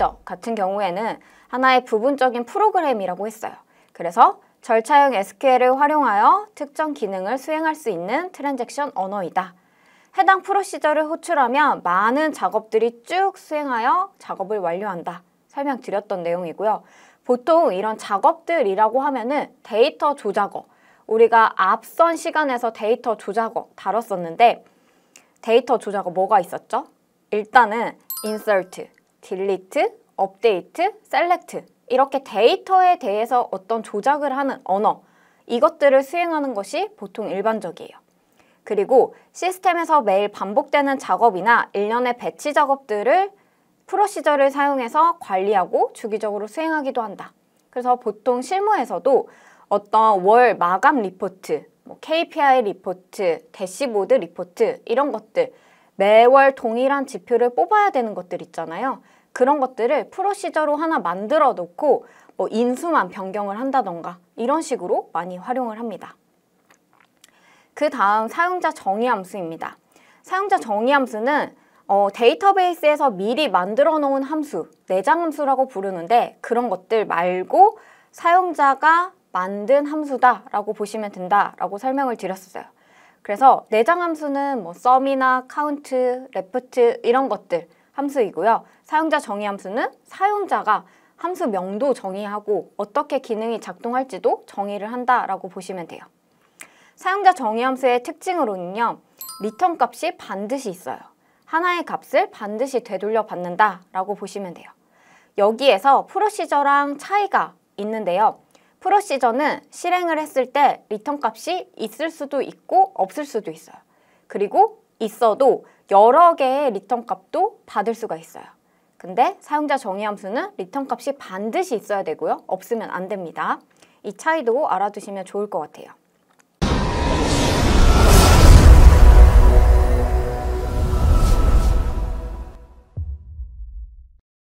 시적 같은 경우에는 하나의 부분적인 프로그램이라고 했어요. 그래서 절차형 SQL을 활용하여 특정 기능을 수행할 수 있는 트랜잭션 언어이다. 해당 프로시저를 호출하면 많은 작업들이 쭉 수행하여 작업을 완료한다. 설명드렸던 내용이고요. 보통 이런 작업들이라고 하면은 데이터 조작어 우리가 앞선 시간에서 데이터 조작어 다뤘었는데 데이터 조작어 뭐가 있었죠? 일단은 인서트, 딜리트, 업데이트, 셀렉트 이렇게 데이터에 대해서 어떤 조작을 하는 언어 이것들을 수행하는 것이 보통 일반적이에요. 그리고 시스템에서 매일 반복되는 작업이나 일련의 배치 작업들을 프로시저를 사용해서 관리하고 주기적으로 수행하기도 한다. 그래서 보통 실무에서도 어떤 월 마감 리포트, 뭐 KPI 리포트, 대시보드 리포트 이런 것들 매월 동일한 지표를 뽑아야 되는 것들 있잖아요. 그런 것들을 프로시저로 하나 만들어 놓고 뭐 인수만 변경을 한다던가 이런 식으로 많이 활용을 합니다. 그 다음 사용자 정의 함수입니다. 사용자 정의 함수는 어, 데이터베이스에서 미리 만들어 놓은 함수, 내장 함수라고 부르는데 그런 것들 말고 사용자가 만든 함수다라고 보시면 된다라고 설명을 드렸어요. 었 그래서 내장 함수는 뭐 썸이나 카운트, 레프트 이런 것들 함수이고요. 사용자 정의 함수는 사용자가 함수 명도 정의하고 어떻게 기능이 작동할지도 정의를 한다라고 보시면 돼요. 사용자 정의 함수의 특징으로는요. 리턴 값이 반드시 있어요. 하나의 값을 반드시 되돌려 받는다라고 보시면 돼요. 여기에서 프로시저랑 차이가 있는데요. 프로시저는 실행을 했을 때 리턴 값이 있을 수도 있고 없을 수도 있어요. 그리고 있어도 여러 개의 리턴 값도 받을 수가 있어요. 근데 사용자 정의 함수는 리턴 값이 반드시 있어야 되고요. 없으면 안 됩니다. 이 차이도 알아두시면 좋을 것 같아요.